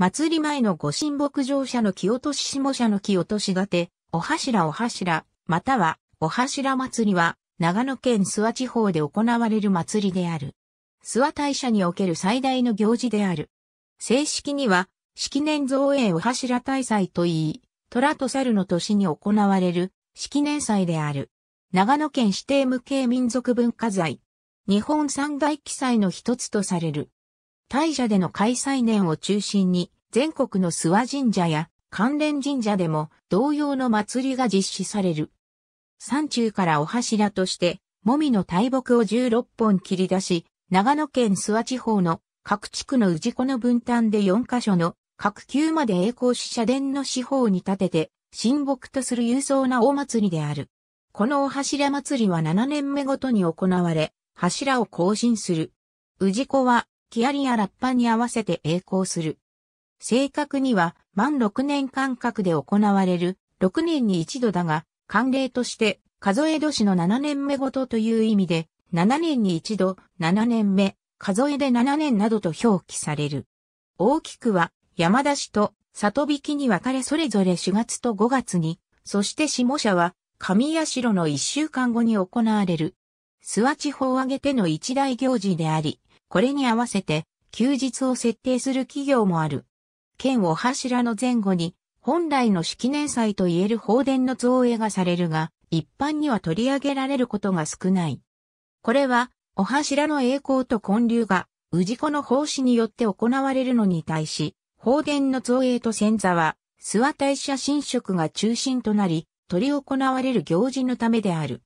祭り前の御神牧場社の木落とし下社の木落としがて、お柱お柱、または、お柱祭りは、長野県諏訪地方で行われる祭りである。諏訪大社における最大の行事である。正式には、式年造営お柱大祭といい、虎と猿の年に行われる、式年祭である。長野県指定無形民族文化財。日本三大記載の一つとされる。大社での開催年を中心に、全国の諏訪神社や関連神社でも同様の祭りが実施される。山中からお柱として、もみの大木を16本切り出し、長野県諏訪地方の各地区の氏子の分担で4カ所の各級まで栄光し社殿の四方に立てて、神木とする勇壮な大祭りである。このお柱祭りは7年目ごとに行われ、柱を更新する。氏子は木リやラッパに合わせて栄光する。正確には満6年間隔で行われる6年に一度だが、慣例として数え年の7年目ごとという意味で、7年に一度、7年目、数えで7年などと表記される。大きくは山田市と里引きに分かれそれぞれ4月と5月に、そして下社は上社の1週間後に行われる。諏訪地方挙げての一大行事であり、これに合わせて休日を設定する企業もある。県お柱の前後に本来の式年祭といえる放電の造営がされるが、一般には取り上げられることが少ない。これは、お柱の栄光と混流が、氏子の奉仕によって行われるのに対し、放電の造営と戦座は、諏訪大社神職が中心となり、取り行われる行事のためである。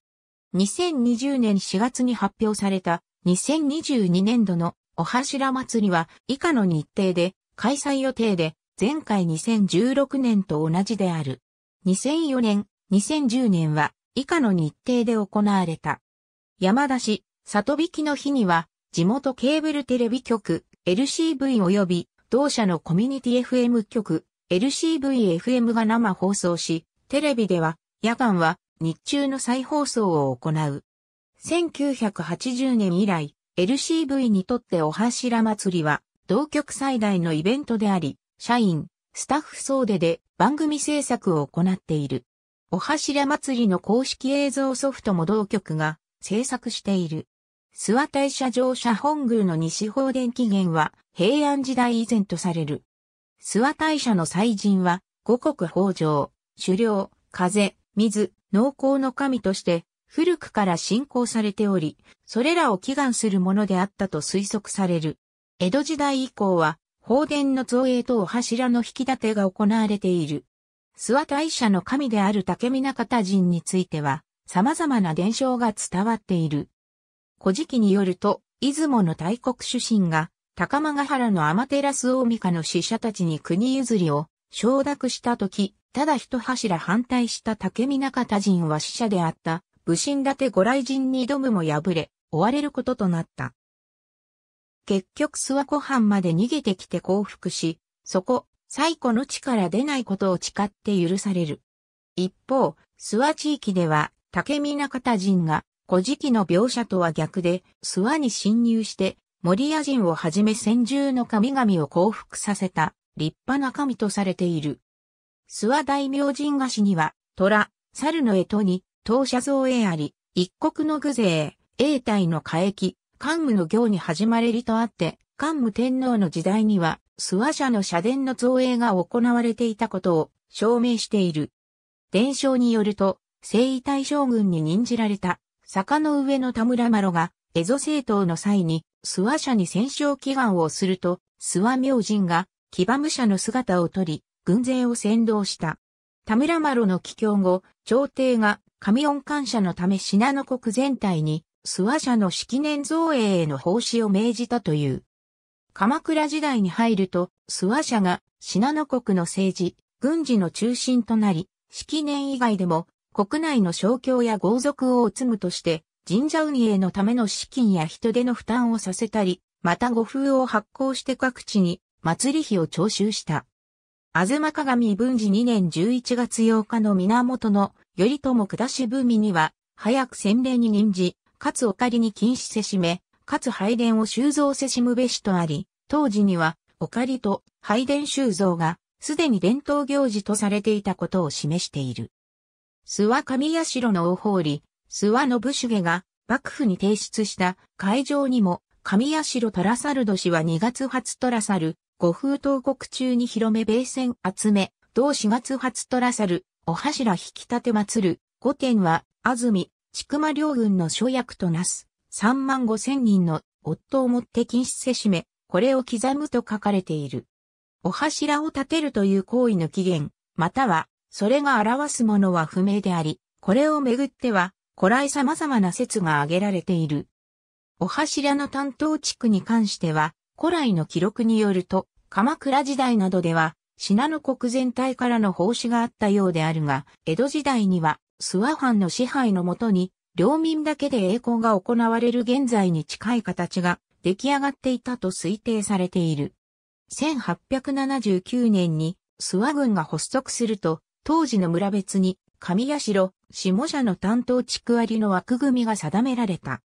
2020年4月に発表された2022年度のお柱祭りは以下の日程で開催予定で、前回2016年と同じである。2004年、2010年は以下の日程で行われた。山田市、里引きの日には、地元ケーブルテレビ局、LCV 及び同社のコミュニティ FM 局、LCVFM が生放送し、テレビでは、夜間は日中の再放送を行う。1980年以来、LCV にとってお柱祭りは、同局最大のイベントであり、社員、スタッフ総出で番組制作を行っている。お柱祭りの公式映像ソフトも同局が制作している。諏訪大社上社本宮の西方電起源は平安時代以前とされる。諏訪大社の祭神は五穀豊穣、狩猟、風、水、農耕の神として古くから信仰されており、それらを祈願するものであったと推測される。江戸時代以降は、放電の造営とお柱の引き立てが行われている。諏訪大社の神である竹見方人については、様々な伝承が伝わっている。古事記によると、出雲の大国主神が、高間原の天照大家の死者たちに国譲りを承諾したとき、ただ一柱反対した竹見方人は死者であった武神立て御来人に挑むも敗れ、追われることとなった。結局諏訪湖畔まで逃げてきて降伏し、そこ、最古の地から出ないことを誓って許される。一方、諏訪地域では、竹見中田人が、古事記の描写とは逆で、諏訪に侵入して、森屋人をはじめ先住の神々を降伏させた、立派な神とされている。諏訪大明神菓子には、虎、猿の絵とに、当社造営あり、一国の具税、永代の火役、桓武の行に始まれりとあって、桓武天皇の時代には、諏訪社の社殿の造営が行われていたことを証明している。伝承によると、征夷大将軍に任じられた、坂の上の田村麻呂が、江戸政党の際に、諏訪社に戦勝祈願をすると、諏訪明神が、騎馬武者の姿を取り、軍勢を先導した。田村麻呂の帰郷後、朝廷が神恩感謝のため信濃国全体に諏訪社の式年造営への奉仕を命じたという。鎌倉時代に入ると、諏訪社が信濃国の政治、軍事の中心となり、式年以外でも国内の商教や豪族を積むとして、神社運営のための資金や人手の負担をさせたり、また御風を発行して各地に祭り費を徴収した。あずま鏡文治2年11月8日の源の頼朝下し文には、早く洗礼に任じ、かつお借りに禁止せしめ、かつ拝殿を収蔵せしむべしとあり、当時には、お借りと拝殿収蔵が、すでに伝統行事とされていたことを示している。諏訪上社の大法理、諏訪信家が幕府に提出した会場にも、上社トラサル氏は2月初トラサル、五風東国中に広め米戦集め、同4月初トラサル、お柱引き立て祭る、御殿は、安住、千曲両軍の諸役となす、三万五千人の夫をもって禁止せしめ、これを刻むと書かれている。お柱を立てるという行為の起源、または、それが表すものは不明であり、これをめぐっては、古来様々な説が挙げられている。お柱の担当地区に関しては、古来の記録によると、鎌倉時代などでは、信濃国全体からの奉仕があったようであるが、江戸時代には諏訪藩の支配のもとに、領民だけで栄光が行われる現在に近い形が出来上がっていたと推定されている。1879年に諏訪軍が発足すると、当時の村別に上社、下社の担当地区割の枠組みが定められた。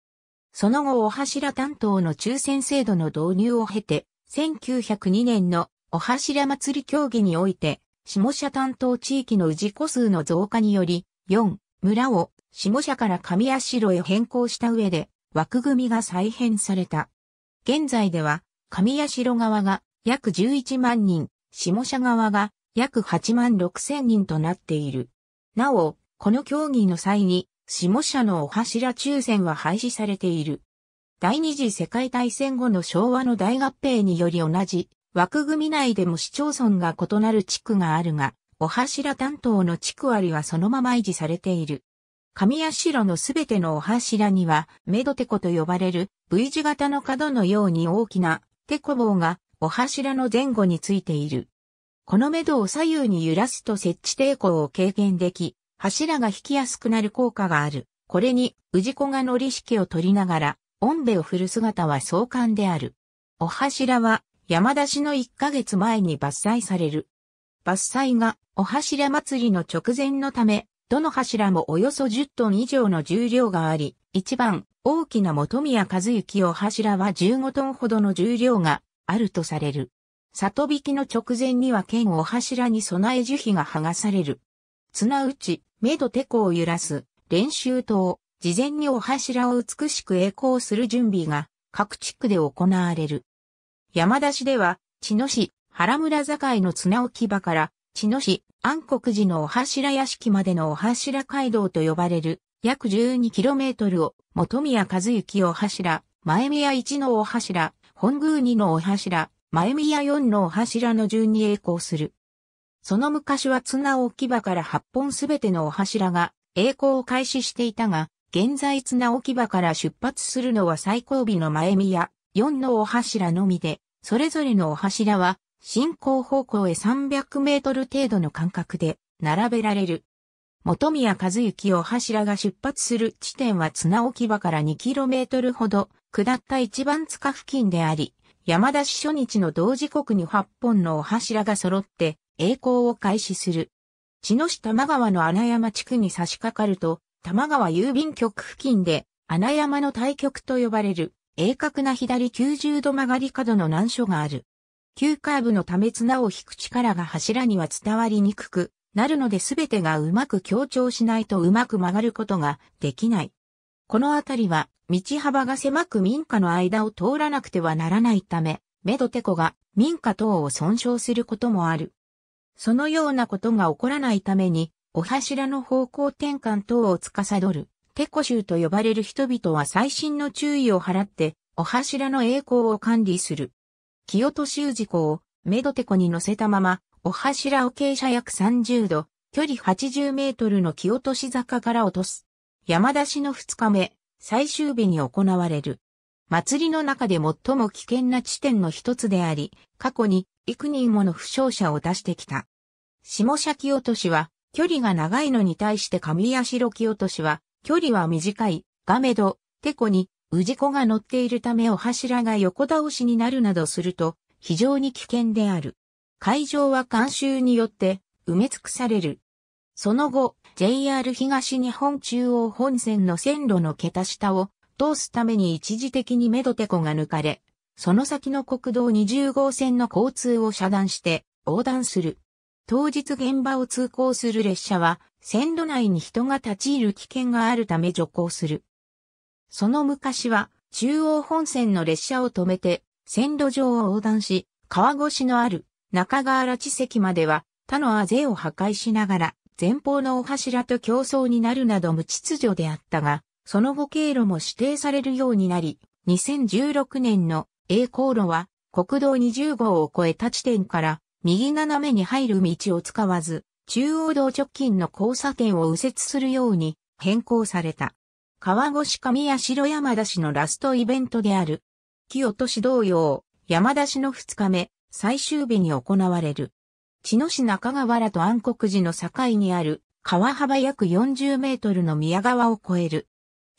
その後、お柱担当の抽選制度の導入を経て、1902年のお柱祭り競技において、下社担当地域の氏子数の増加により、4、村を下社から上社へ変更した上で、枠組みが再編された。現在では、上社側が約11万人、下社側が約8万6千人となっている。なお、この競技の際に、下社のお柱抽選は廃止されている。第二次世界大戦後の昭和の大合併により同じ枠組み内でも市町村が異なる地区があるが、お柱担当の地区割はそのまま維持されている。上城のすべてのお柱には、メドテコと呼ばれる V 字型の角のように大きなテコ棒がお柱の前後についている。このメドを左右に揺らすと設置抵抗を軽減でき、柱が引きやすくなる効果がある。これに、氏子が乗り式を取りながら、オンベを振る姿は壮観である。お柱は、山出しの1ヶ月前に伐採される。伐採がお柱祭りの直前のため、どの柱もおよそ10トン以上の重量があり、一番大きな元宮和幸お柱は15トンほどの重量があるとされる。里引きの直前には剣お柱に備え樹皮が剥がされる。綱打ち、目とてこを揺らす、練習等、事前にお柱を美しく栄光する準備が各地区で行われる。山田市では、茅野市、原村境の綱置き場から、茅野市、安国寺のお柱屋敷までのお柱街道と呼ばれる、約 12km を、元宮和幸お柱、前宮一のお柱、本宮二のお柱、前宮四のお柱の順に栄光する。その昔は綱置き場から8本すべてのお柱が栄光を開始していたが、現在綱置き場から出発するのは最後尾の前宮、4のお柱のみで、それぞれのお柱は進行方向へ300メートル程度の間隔で並べられる。元宮和幸お柱が出発する地点は綱置き場から2トルほど下った一番塚付近であり、山田市初日の同時刻に8本のお柱が揃って栄光を開始する。茅野市玉川の穴山地区に差し掛かると、玉川郵便局付近で穴山の対局と呼ばれる鋭角な左90度曲がり角の難所がある。急カーブのため綱を引く力が柱には伝わりにくくなるので全てがうまく強調しないとうまく曲がることができない。このあたりは道幅が狭く民家の間を通らなくてはならないため、目と手子が民家等を損傷することもある。そのようなことが起こらないために、お柱の方向転換等を司るペコ州と呼ばれる人々は最新の注意を払って、お柱の栄光を管理する。清戸州事故をメドテコに乗せたまま、お柱を傾斜約30度、距離80メートルの木落市し坂から落とす。山出しの2日目、最終日に行われる。祭りの中で最も危険な地点の一つであり、過去に幾人もの負傷者を出してきた。下社木落としは、距離が長いのに対して上社木落としは、距離は短い、ガメド、テコに、ウジコが乗っているためお柱が横倒しになるなどすると、非常に危険である。会場は慣習によって埋め尽くされる。その後、JR 東日本中央本線の線路の桁下を通すために一時的にメドテコが抜かれ、その先の国道20号線の交通を遮断して横断する。当日現場を通行する列車は、線路内に人が立ち入る危険があるため徐行する。その昔は、中央本線の列車を止めて、線路上を横断し、川越しのある中川原地席までは、他のあぜを破壊しながら、前方のお柱と競争になるなど無秩序であったが、その後経路も指定されるようになり、2016年の A 航路は国道20号を越えた地点から右斜めに入る道を使わず、中央道直近の交差点を右折するように変更された。川越上や白山田市のラストイベントである。清都市同様、山田市の2日目、最終日に行われる。茅野市中川原と暗黒寺の境にある、川幅約40メートルの宮川を越える。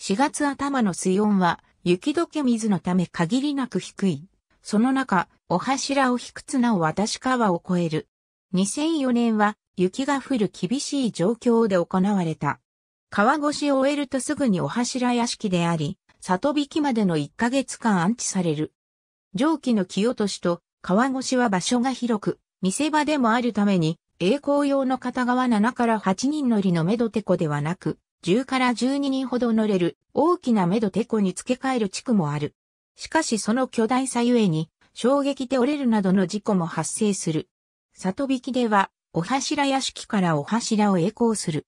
4月頭の水温は、雪解け水のため限りなく低い。その中、お柱を引く綱を渡し川を越える。2004年は雪が降る厳しい状況で行われた。川越しを終えるとすぐにお柱屋敷であり、里引きまでの1ヶ月間安置される。蒸気の木落としと川越しは場所が広く、見せ場でもあるために、栄光用の片側7から8人乗りのメドテコではなく、10から12人ほど乗れる大きなメドテコに付け替える地区もある。しかしその巨大さゆえに、衝撃で折れるなどの事故も発生する。里引きでは、お柱屋敷からお柱を栄光する。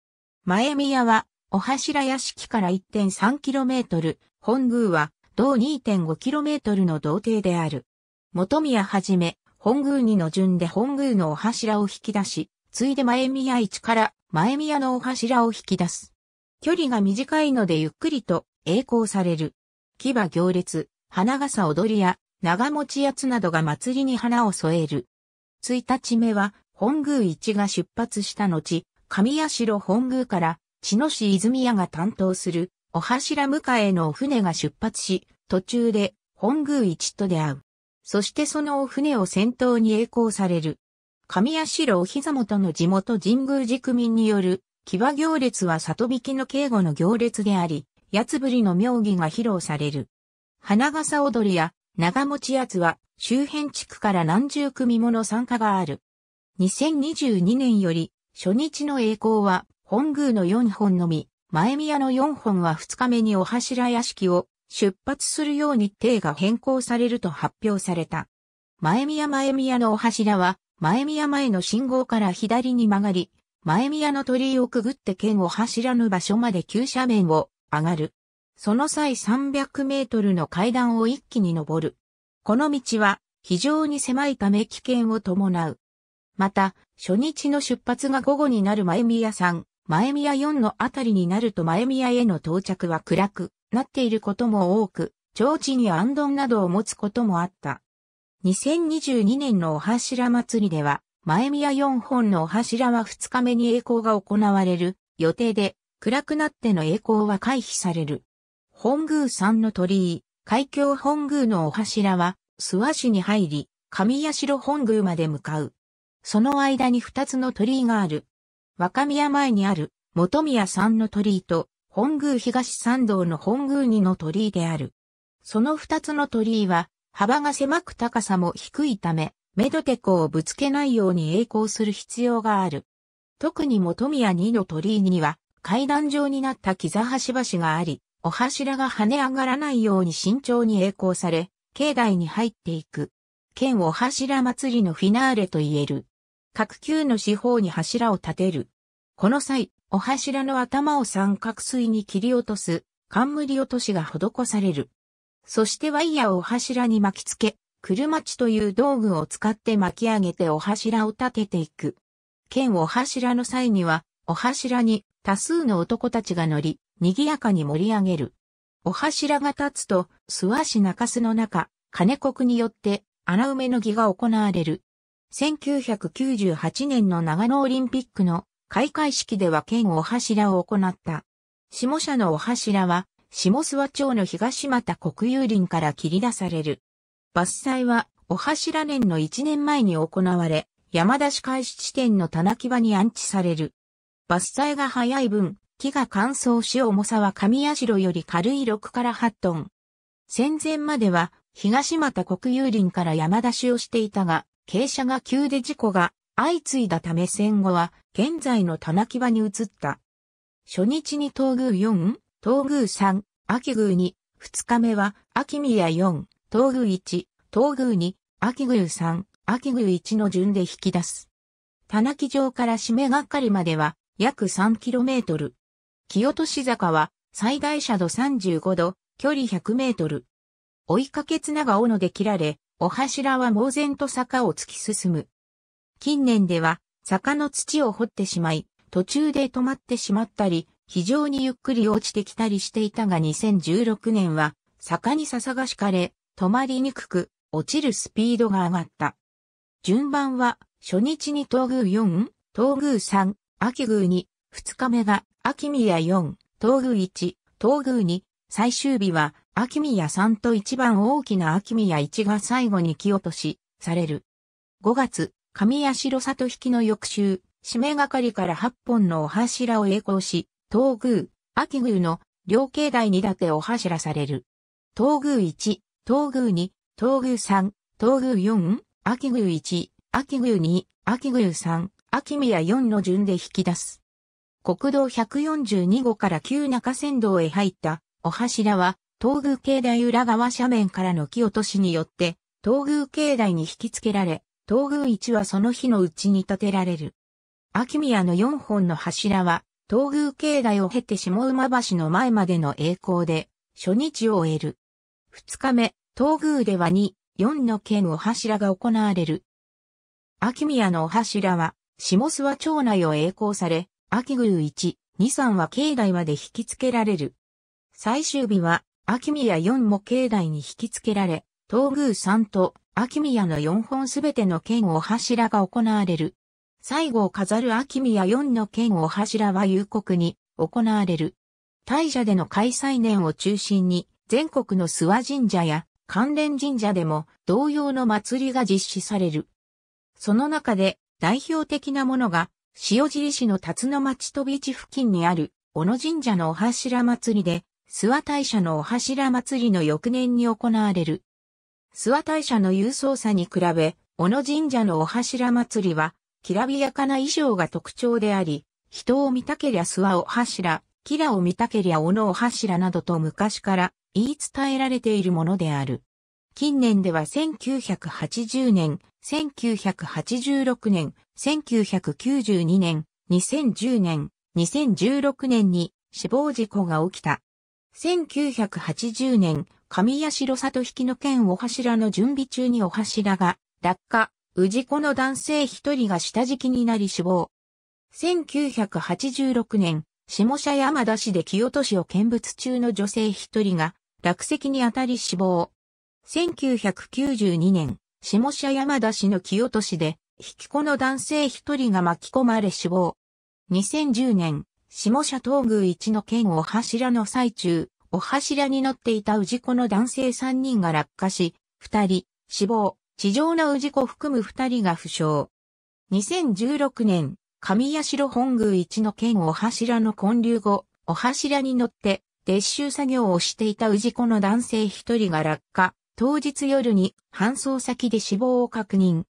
前宮は、お柱屋敷から 1.3km、本宮は、同 2.5km の同程である。元宮はじめ、本宮にの順で本宮のお柱を引き出し、ついで前宮1から前宮のお柱を引き出す。距離が短いのでゆっくりと栄光される。場行列、花笠踊りや長持ちやつなどが祭りに花を添える。1日目は本宮一が出発した後、上城本宮から茅野市泉屋が担当するお柱迎えのお船が出発し、途中で本宮一と出会う。そしてそのお船を先頭に栄光される。上城お膝元の地元神宮寺区民による騎馬行列は里引きの警護の行列であり、八つぶりの妙義が披露される。花笠踊りや長持ちやつは周辺地区から何十組もの参加がある。2022年より初日の栄光は本宮の4本のみ、前宮の4本は2日目にお柱屋敷を出発するように程が変更されると発表された。前宮前宮のお柱は前宮前の信号から左に曲がり、前宮の鳥居をくぐって県を柱の場所まで急斜面を上がる。その際300メートルの階段を一気に登る。この道は非常に狭いため危険を伴う。また、初日の出発が午後になる前宮ん、前宮4のあたりになると前宮への到着は暗くなっていることも多く、提灯に安頓などを持つこともあった。2022年のお柱祭りでは、前宮4本のお柱は2日目に栄光が行われる予定で、暗くなっての栄光は回避される。本宮山の鳥居、海峡本宮のお柱は、諏訪市に入り、上社本宮まで向かう。その間に二つの鳥居がある。若宮前にある、元宮山の鳥居と、本宮東参道の本宮二の鳥居である。その二つの鳥居は、幅が狭く高さも低いため、目どてこをぶつけないように栄光する必要がある。特に元宮二の鳥居には、階段状になった木座橋橋があり、お柱が跳ね上がらないように慎重に栄光され、境内に入っていく。県お柱祭りのフィナーレと言える。各級の四方に柱を立てる。この際、お柱の頭を三角錐に切り落とす、冠落としが施される。そしてワイヤーをお柱に巻き付け、車地という道具を使って巻き上げてお柱を立てていく。県お柱の際には、お柱に多数の男たちが乗り、賑やかに盛り上げる。お柱が立つと、諏訪市中洲の中、金国によって穴埋めの儀が行われる。1998年の長野オリンピックの開会式では県お柱を行った。下社のお柱は、下諏訪町の東又国有林から切り出される。伐採は、お柱年の1年前に行われ、山出し開始地点の棚木場に安置される。伐採が早い分、木が乾燥し重さは上社より軽い6から8トン。戦前までは東又国有林から山出しをしていたが、傾斜が急で事故が相次いだため戦後は現在の田中場に移った。初日に東宮4、東宮3、秋宮2、二日目は秋宮4、東宮1、東宮2、秋宮3、秋宮1の順で引き出す。田中城から締めがかりまでは約3トル。清市坂は最大斜度35度、距離100メートル。追いかけ綱が斧で切られ、お柱は猛然と坂を突き進む。近年では坂の土を掘ってしまい、途中で止まってしまったり、非常にゆっくり落ちてきたりしていたが2016年は坂に笹が敷かれ、止まりにくく、落ちるスピードが上がった。順番は、初日に東宮4、東宮3、秋宮2、二日目が、秋宮4、東宮1、東宮2、最終日は、秋宮3と一番大きな秋宮1が最後に木落とし、される。5月、上八城里引きの翌週、締め係から8本のお柱を栄光し、東宮、秋宮の両境内にだてお柱される。東宮1、東宮2、東宮3、東宮4、秋宮1、秋宮2、秋宮3、秋宮4の順で引き出す。国道142号から旧中山道へ入ったお柱は東宮境内裏側斜面からの木落としによって東宮境内に引き付けられ、東宮一はその日のうちに建てられる。秋宮の4本の柱は東宮境内を経て下馬橋の前までの栄光で初日を終える。2日目、東宮では2、4の県お柱が行われる。秋宮のお柱は下諏訪町内を栄光され、秋宮1、2、3は境内まで引き付けられる。最終日は、秋宮4も境内に引き付けられ、東宮3と秋宮の4本すべての剣を柱が行われる。最後を飾る秋宮4の剣を柱は夕刻に行われる。大社での開催年を中心に、全国の諏訪神社や関連神社でも同様の祭りが実施される。その中で代表的なものが塩尻市の辰野町飛び地付近にある、小野神社のお柱祭りで、諏訪大社のお柱祭りの翌年に行われる。諏訪大社の郵送さに比べ、小野神社のお柱祭りは、きらびやかな衣装が特徴であり、人を見たけりゃ諏訪お柱、キラを見たけりゃ小野お柱などと昔から言い伝えられているものである。近年では1980年、1986年、1992年、2010年、2016年に死亡事故が起きた。1980年、上屋城里引の県お柱の準備中にお柱が落下、治子の男性一人が下敷きになり死亡。1986年、下社山田市で清都市を見物中の女性一人が落石にあたり死亡。1992年、下社山田市の清都市で、引き子の男性一人が巻き込まれ死亡。2010年、下社東宮一の県お柱の最中、お柱に乗っていた氏子の男性三人が落下し、二人、死亡、地上の氏子含む二人が負傷。2016年、上社本宮一の県お柱の建立後、お柱に乗って、撤収作業をしていた氏子の男性一人が落下、当日夜に搬送先で死亡を確認。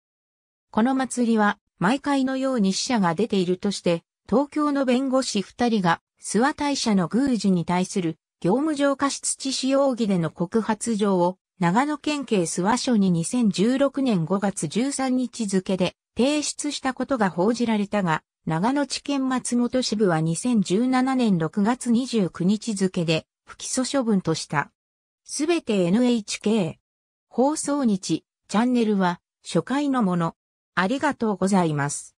この祭りは毎回のように死者が出ているとして、東京の弁護士二人が諏訪大社の宮司に対する業務上過失致死容疑での告発状を長野県警諏訪署に2016年5月13日付で提出したことが報じられたが、長野地検松本支部は2017年6月29日付で不起訴処分とした。すべて NHK。放送日、チャンネルは初回のもの。ありがとうございます。